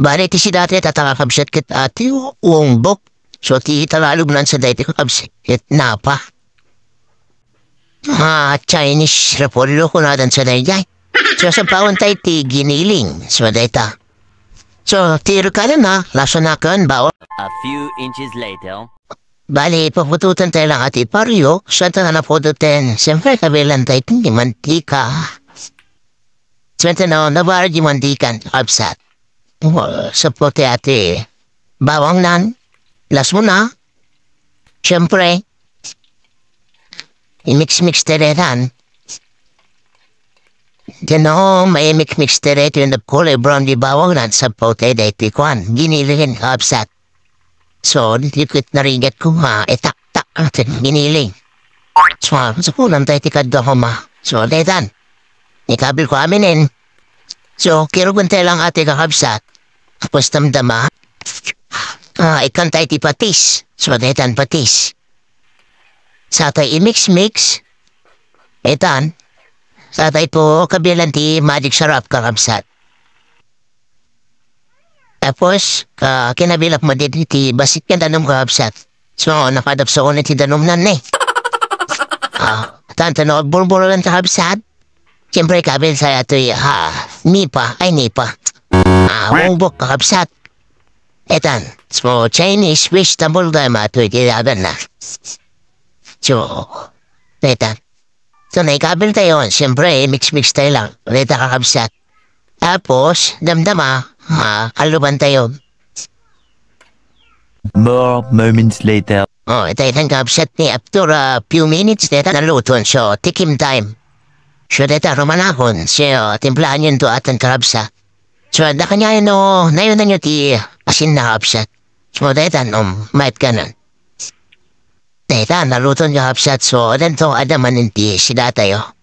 Bari ti si dati tatanga kabset ati uombok. So ti tangalubnan sa dati ko kabset ket napa. Ah, Chinese repolyo ko na dan sa dayjay. So sa bawon tayo ti giniling sa dayta. So ka rukalan na, laso na kan bawon. A few inches later. Bali, papututan tayo lang ati paryo, sa ito na napututin, siyempre kabilan tayo ti mantika. Sa na, nabarad mantikan, absat. Oh, sa puti ate. Bawang nan. Las mo na. Siyempre. I-mix-mix tere nan. Dino, may mix-mix tere to in the kulay brown di bawang nan sa puti day tikwan. Giniling hapsat. So, likit na rigat ko ha. Etak-tak eh, natin giniling. So, sa kulang tayo tikad ko ma. So, dedan. Ikabil ko aminin. So, kirugunte lang ate kakabsat. Kwastam dama. Ah, ikan tayo ti patis. Swadetan patis. Sa tayo i-mix-mix. Etan. Sa tayo po kabilan ti magic sarap kakamsat. Tapos, ka ah, kinabilap mo din ti basit ka danom kakamsat. So, nakadap sa ulit ti danom nan eh. Ah, tantano, burburo lang kakamsat. Siyempre, kabil sa ato'y, ha, ah, nipa, ay nipa awang bukakabsat. Etan, smo Chinese wish tambol da matu di aben na. Jo, etan. So na ikabil tayo, siyempre, mix-mix tayo lang. Ulit kakabsat. Tapos, damdama, makaluban tayo. More moments later. Oh, ito itang kapsat ni after a few minutes data naluton so tikim time. So data romanahon siya timplahan yun to atan karabsa. Tswad, kanya no, oh. nayunan nyo ti asin na hapsat. Tswad, etan um, mait ganon. Teta, naluto nyo hapsat so, adan to adamanin ti sila tayo.